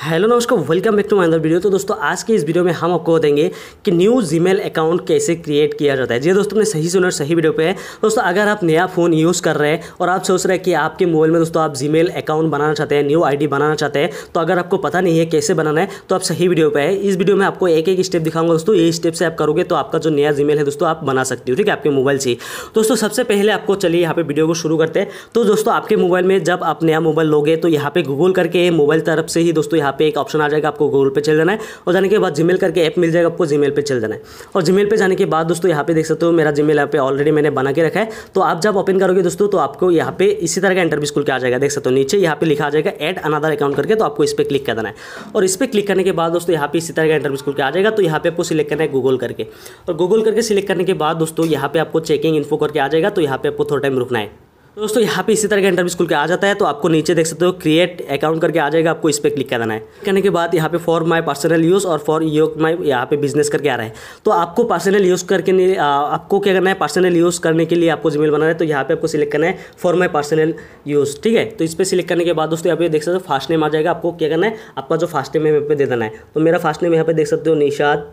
hello नमस्कार welcome back to my video तो दोस्तों आज के इस वीडियो में हम आपको बताएंगे कि न्यू जीमेल अकाउंट कैसे क्रिएट किया जाता है जी हाँ दोस्तों ने सही सुना सही वीडियो पे है दोस्तों अगर आप नया फ़ोन यूज़ कर रहे हैं और आप सोच रहे हैं कि आपके मोबाइल में दोस्तों आप जीमेल अकाउंट बनाना चाहते हैं न्यू आई बनाना चाहते हैं तो अगर आपको पता नहीं है कैसे बनाना है तो आप सही वीडियो पर है इस वीडियो में आपको एक एक स्टेप दिखाऊंगा दोस्तों ये स्टेप से आप करोगे तो आपका जो नया जी है दोस्तों आप बना सकते हो ठीक है आपके मोबाइल से दोस्तों सबसे पहले आपको चलिए यहाँ पर वीडियो को शुरू करते हैं तो दोस्तों आपके मोबाइल में जब आप नया मोबाइल लोगे तो यहाँ पर गूगल करके मोबाइल तरफ से ही दोस्तों यहाँ पे एक ऑप्शन आ जाएगा आपको गूगल पे चल जाना है और जाने के बाद जीमेल करके ऐप मिल जाएगा आपको जीमेल पे चल जाना है और जीमेल पे जाने के बाद दोस्तों यहाँ पे देख सकते हो मेरा जीमेल यहाँ पे ऑलरेडी मैंने बना के रखा है तो आप जब ओपन करोगे दोस्तों तो आपको यहाँ पे इसी तरह का इंटरव्यू स्कूल के आ जाएगा देख सकते हो नीचे यहाँ पे लिखा आ जाएगा एड अनादर अकाउंट करके तो आपको इस पर क्लिक कर देना है और इस पर क्लिक करने के बाद दोस्तों यहाँ पे इसी तरह का इंटरव्यू स्कूल के आ जाएगा तो यहाँ पे आपको सिलेक्ट करना है गूगल करके और गूगल करके सिलेक्ट करने के बाद दोस्तों यहाँ पे आपको चेकिंग इन्फो करके आ जाएगा तो यहाँ पे आपको थोड़ा टाइम रुकना है तो दोस्तों यहाँ पे इसी तरह का इंटरव्यू स्कूल के आ जाता है तो आपको नीचे देख सकते हो क्रिएट अकाउंट करके आ जाएगा आपको इस पर क्लिक करना है करने के बाद यहाँ पे फॉर माय पर्सनल यूज़ और फॉर योग माय यहाँ पे बिजनेस करके आ रहा है तो आपको पर्सनल यूज़ करके आपको क्या करना है पर्सनल यूज़ करने के लिए आपको जी बनाना है तो यहाँ पर आपको सिलेक्ट करना है फॉर माई पर्सनल यूज़ ठीक है तो इस पर सिलेक्ट करने के बाद दोस्तों यहाँ पे देख सकते हो फास्ट नेम आ जाएगा आपको क्या करना है आपका जो फास्ट नेम है यहाँ पे दे देना है तो मेरा फास्ट नेम यहाँ पे देख सकते हो निशाद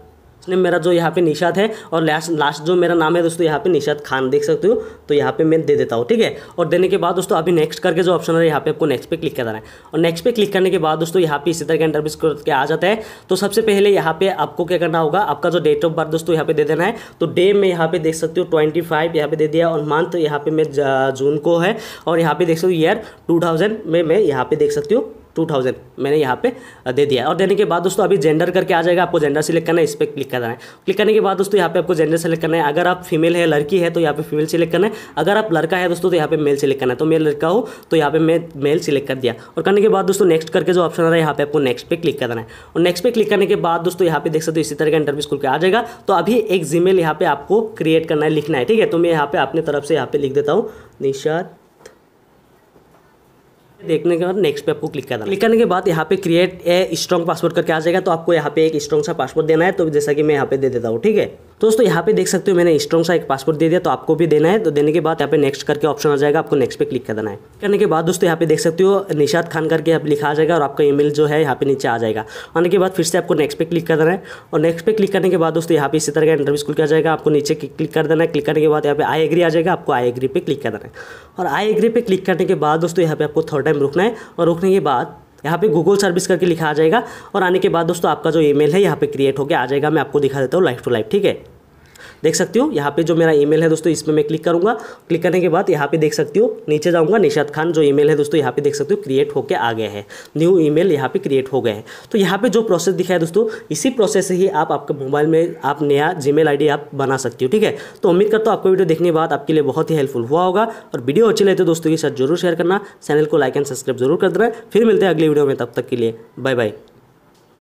मेरा जो यहाँ पे निशाद है और लास्ट लास्ट जो मेरा नाम है दोस्तों यहाँ पे निषाद खान देख सकते हो तो यहाँ पे मैं दे देता हूँ ठीक है और देने के बाद दोस्तों अभी नेक्स्ट करके जो ऑप्शन है यहाँ पे आपको नेक्स्ट पे क्लिक करना है और नेक्स्ट पे क्लिक करने के बाद दोस्तों यहाँ पे इसी तरह अंडर इंटरव्यूज करके आ जाता है तो सबसे पहले यहाँ पे आपको क्या करना होगा आपका जो डेट ऑफ बर्थ दोस्तों यहाँ पे दे देना है तो डे में यहाँ पे देख सकते हो ट्वेंटी फाइव यहाँ पे दे दिया और मंथ यहाँ पे मैं जून को है और यहाँ पे देख सकती हूँ ईयर टू में मैं यहाँ पे देख सकती हूँ टू थाउजेंड मैंने यहाँ पे दे दिया और देने के बाद दोस्तों अभी जेंडर करके आ जाएगा आपको जेंडर सेलेक्ट करना है इस पर क्लिक करना है क्लिक करने के बाद दोस्तों यहाँ पे आपको जेंडर सेलेक्ट करना है अगर आप फीमेल है लड़की है तो यहाँ पे फीमेल सेलेक्ट करना है अगर आप लड़का है दोस्तों तो यहाँ पे मेल सेलेक्ट करना है तो मैं लड़का हूँ तो यहाँ पे मैं मेल सेलेक्ट कर दिया और करने के बाद दोस्तों नेक्स्ट करके जो ऑप्शन आ रहा है यहाँ पे आपको नेक्स्ट पे क्लिक करना है और नेक्स्ट पे क्लिक करने के बाद दोस्तों यहाँ पे देख सकते हो इसी तरह का इंटरव्यू स्कूल के आ जाएगा तो अभी एक जीमेल यहाँ पे आपको क्रिएट करना है लिखना है ठीक है तो मैं यहाँ पे अपने तरफ से यहाँ पे लिख देता हूँ निशाद देखने के बाद नेक्स्ट पे आपको क्लिक करना क्लिक करने के बाद यहाँ पे क्रिएट ए स्ट्रॉन्ग पासवर्ड करके आ जाएगा तो आपको यहाँ पे एक स्ट्रॉन्ग सा पासवर्ड देना है तो जैसा कि मैं यहाँ पे दे देता हूँ ठीक है दोस्तों यहाँ पे देख सकते हो मैंने स्ट्रॉन्ग सा एक पासवर्ड दे दिया तो आपको भी देना है तो देने के बाद यहाँ पे नेक्स्ट करके ऑप्शन आ जाएगा आपको नेक्स्ट पे क्लिक कर देना है करने के बाद दोस्तों यहाँ पे देख सकते हो निशाद खान करके यहाँ लिखा आ जाएगा और आपका ईमेल जो है यहाँ पे नीचे आ जाएगा आने के बाद फिर से आपको नेक्स्ट पे क्लिक कर देना है और नेक्स्ट पे क्लिक करने के बाद दोस्तों यहाँ पे इसी तरह का इंटरव्यू स्कूल किया जाएगा आपको नीचे क्लिक कर देना है क्लिक करने के बाद यहाँ पे आई एग्री आ जाएगा आपको आई एग्री पे क्लिक कर देना है और आई एग्री पे क्लिक करने के बाद दोस्तों यहाँ पे आपको थर्ड टाइम रुकना है और रुकने के बाद यहाँ पे गूगल सर्विस करके लिखा आ जाएगा और आने के बाद दोस्तों आपका जो ईमेल है यहाँ पे क्रिएट होकर आ जाएगा मैं आपको दिखा देता हूँ लाइफ टू लाइफ ठीक है देख सकती हो यहाँ पे जो मेरा ईमेल है दोस्तों इस पर मैं क्लिक करूँगा क्लिक करने के बाद यहाँ पे देख सकती हो नीचे जाऊँगा निशाद खान जो ईमेल है दोस्तों यहाँ पे देख सकते हो क्रिएट होकर आ गए हैं न्यू ईमेल यहाँ पर क्रिएट हो गए हैं तो यहाँ पे जो प्रोसेस दिखा है दोस्तों इसी प्रोसेस से ही आप आपके मोबाइल में आप नया जी मेल आप बना सकती हो ठीक है तो उम्मीद करता हूँ आपको वीडियो देखने के बाद आपके लिए बहुत ही हेल्पफुल हुआ होगा और वीडियो अच्छी लगे तो दोस्तों के साथ जरूर शेयर करना चैनल को लाइक एंड सब्सक्राइब जरूर कर देना फिर मिलते हैं अगले वीडियो में तब तक के लिए बाय बाय